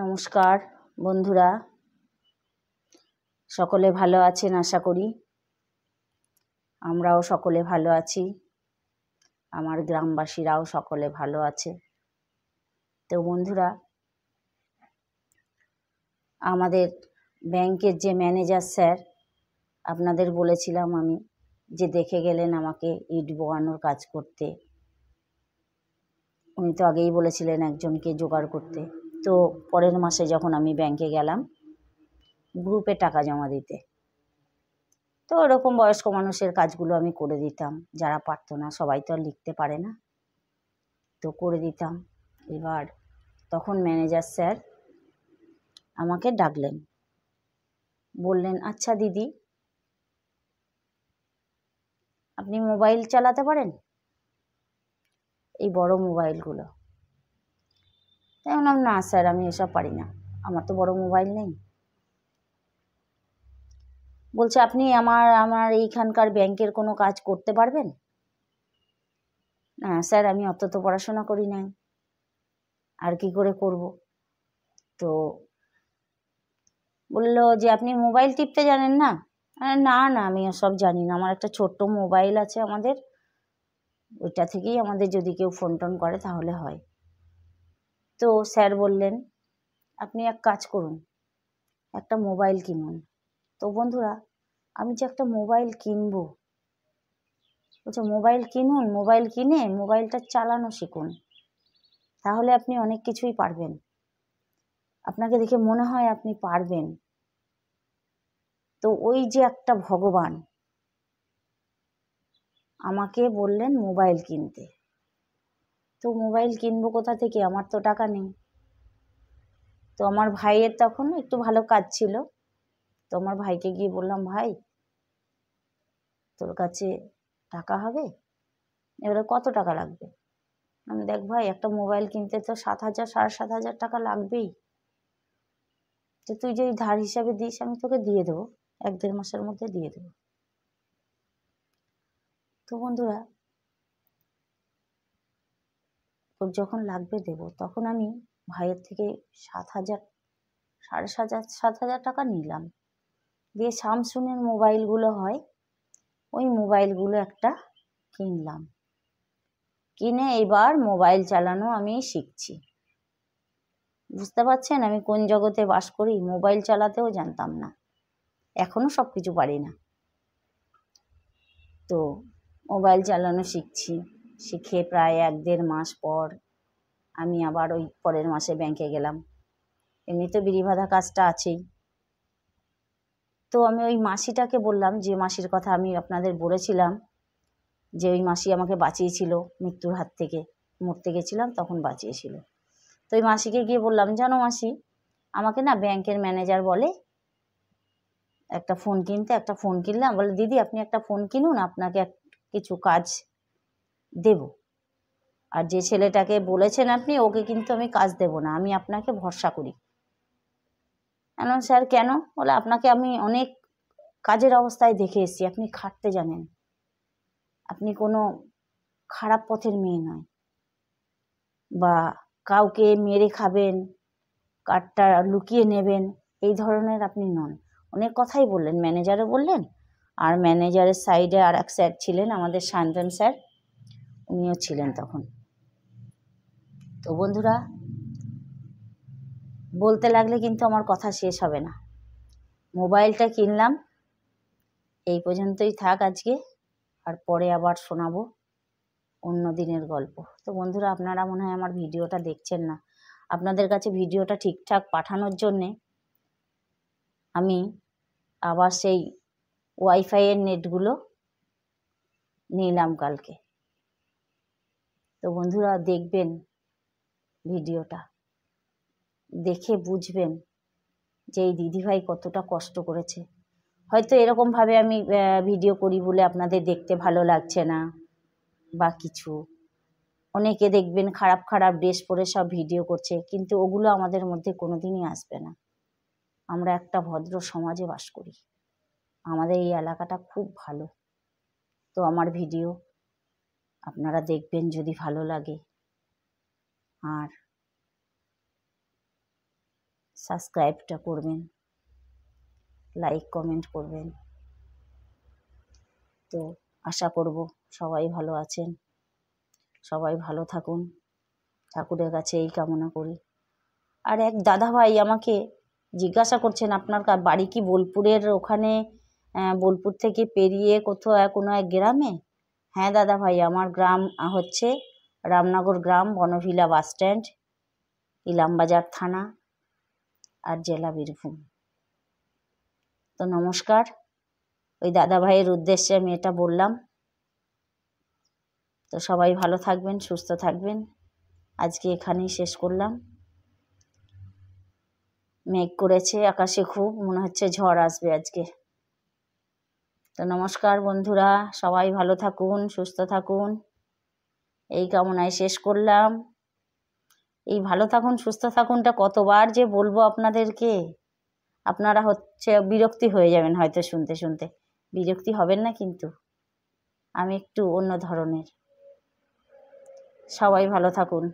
নমস্কার বন্ধুরা সকলে ভালো আছেন আশা করি আমরাও সকলে ভালো আছি আমার গ্রামবাসীরাও সকলে ভালো আছে তো বন্ধুরা আমাদের ব্যাংকের যে ম্যানেজার স্যার আপনাদের বলেছিলাম আমি যে দেখে গেলেন আমাকে ইট বোয়ানোর কাজ করতে উনি তো আগেই বলেছিলেন একজনকে জোগাড় করতে তো পরের মাসে যখন আমি ব্যাংকে গেলাম গ্রুপে টাকা জমা দিতে তো ওরকম বয়স্ক মানুষের কাজগুলো আমি করে দিতাম যারা পারতো না সবাই তো আর লিখতে পারে না তো করে দিতাম এবার তখন ম্যানেজার স্যার আমাকে ডাকলেন বললেন আচ্ছা দিদি আপনি মোবাইল চালাতে পারেন এই বড় মোবাইলগুলো তাই বললাম না স্যার আমি এসব পারি না আমার তো বড় মোবাইল নেই বলছে আপনি আমার আমার এইখানকার ব্যাংকের কোনো কাজ করতে পারবেন না স্যার আমি অত তো পড়াশোনা করি নাই আর কি করে করব তো বলল যে আপনি মোবাইল টিপতে জানেন না না না আমি সব জানি না আমার একটা ছোট্ট মোবাইল আছে আমাদের ওইটা থেকেই আমাদের যদি কেউ ফোন টোন করে তাহলে হয় তো স্যার বললেন আপনি এক কাজ করুন একটা মোবাইল কিনুন তো বন্ধুরা আমি যে একটা মোবাইল কিনব বলছো মোবাইল কিনুন মোবাইল কিনে মোবাইলটা চালানো শিখুন তাহলে আপনি অনেক কিছুই পারবেন আপনাকে দেখে মনে হয় আপনি পারবেন তো ওই যে একটা ভগবান আমাকে বললেন মোবাইল কিনতে তো মোবাইল কিনবো কোথা থেকে আমার তো টাকা নেই তো আমার ভাইয়ের তখন একটু ভালো কাজ ছিল তো আমার ভাইকে গিয়ে বললাম ভাই তোর কাছে টাকা হবে এবারে কত টাকা লাগবে আমি দেখ ভাই একটা মোবাইল কিনতে তো সাত হাজার সাড়ে সাত হাজার টাকা লাগবেই তো তুই যদি ধার হিসাবে দিস আমি তোকে দিয়ে দেবো এক দেড় মাসের মধ্যে দিয়ে দেবো তো বন্ধুরা যখন লাগবে দেব তখন আমি ভাইয়ের থেকে সাত হাজার সাড়ে হাজার সাত হাজার টাকা নিলাম দিয়ে স্যামসুংয়ের মোবাইলগুলো হয় ওই মোবাইলগুলো একটা কিনলাম কিনে এবার মোবাইল চালানো আমি শিখছি বুঝতে পারছেন আমি কোন জগতে বাস করি মোবাইল চালাতেও জানতাম না এখনও সব কিছু পারি না তো মোবাইল চালানো শিখছি শিখে প্রায় এক দেড় মাস পর আমি আবার ওই পরের মাসে ব্যাংকে গেলাম এমনি তো বিড়ি বাঁধা কাজটা আছেই তো আমি ওই মাসিটাকে বললাম যে মাসির কথা আমি আপনাদের বলেছিলাম যে ওই মাসি আমাকে বাঁচিয়েছিল মৃত্যুর হাত থেকে মরতে গেছিলাম তখন বাঁচিয়েছিল তো ওই মাসিকে গিয়ে বললাম জানো মাসি আমাকে না ব্যাংকের ম্যানেজার বলে একটা ফোন কিনতে একটা ফোন কিনলাম বলে দিদি আপনি একটা ফোন কিনুন আপনাকে কিছু কাজ দেব আর যে ছেলেটাকে বলেছেন আপনি ওকে কিন্তু আমি কাজ দেব না আমি আপনাকে ভরসা করি কেন স্যার কেন বলে আপনাকে আমি অনেক কাজের অবস্থায় দেখে এসেছি আপনি খাটতে জানেন আপনি কোনো খারাপ পথের মেয়ে নয় বা কাউকে মেরে খাবেন কাঠটা লুকিয়ে নেবেন এই ধরনের আপনি নন অনেক কথাই বললেন ম্যানেজারও বললেন আর ম্যানেজারের সাইডে আর এক স্যার ছিলেন আমাদের সায়ন্তন স্যার উনিও ছিলেন তখন তো বন্ধুরা বলতে লাগলে কিন্তু আমার কথা শেষ হবে না মোবাইলটা কিনলাম এই পর্যন্তই থাক আজকে আর পরে আবার শোনাবো অন্য দিনের গল্প তো বন্ধুরা আপনারা মনে হয় আমার ভিডিওটা দেখছেন না আপনাদের কাছে ভিডিওটা ঠিকঠাক পাঠানোর জন্যে আমি আবার সেই ওয়াইফাইয়ের নেটগুলো নিলাম কালকে তো বন্ধুরা দেখবেন ভিডিওটা দেখে বুঝবেন যে এই দিদিভাই কতটা কষ্ট করেছে হয়তো এরকমভাবে আমি ভিডিও করি বলে আপনাদের দেখতে ভালো লাগছে না বা কিছু অনেকে দেখবেন খারাপ খারাপ ড্রেস পরে সব ভিডিও করছে কিন্তু ওগুলো আমাদের মধ্যে কোনো দিনই আসবে না আমরা একটা ভদ্র সমাজে বাস করি আমাদের এই এলাকাটা খুব ভালো তো আমার ভিডিও আপনারা দেখবেন যদি ভালো লাগে আর সাবস্ক্রাইবটা করবেন লাইক কমেন্ট করবেন তো আশা করব সবাই ভালো আছেন সবাই ভালো থাকুন ঠাকুরের কাছে এই কামনা করি আর এক দাদাভাই আমাকে জিজ্ঞাসা করছেন আপনার বাড়ি কি বোলপুরের ওখানে বোলপুর থেকে পেরিয়ে কোথাও কোনো এক গ্রামে হ্যাঁ দাদা ভাই আমার গ্রাম হচ্ছে রামনগর গ্রাম বনভিলা বাসস্ট্যান্ড ইলামবাজার থানা আর জেলা বীরভূম তো নমস্কার ওই দাদা ভাইয়ের উদ্দেশ্যে আমি এটা বললাম তো সবাই ভালো থাকবেন সুস্থ থাকবেন আজকে এখানেই শেষ করলাম মেঘ করেছে আকাশে খুব মনে হচ্ছে ঝড় আসবে আজকে তো নমস্কার বন্ধুরা সবাই ভালো থাকুন সুস্থ থাকুন এই কামনায় শেষ করলাম এই ভালো থাকুন সুস্থ থাকুনটা কতবার যে বলবো আপনাদেরকে আপনারা হচ্ছে বিরক্তি হয়ে যাবেন হয়তো শুনতে শুনতে বিরক্তি হবেন না কিন্তু আমি একটু অন্য ধরনের সবাই ভালো থাকুন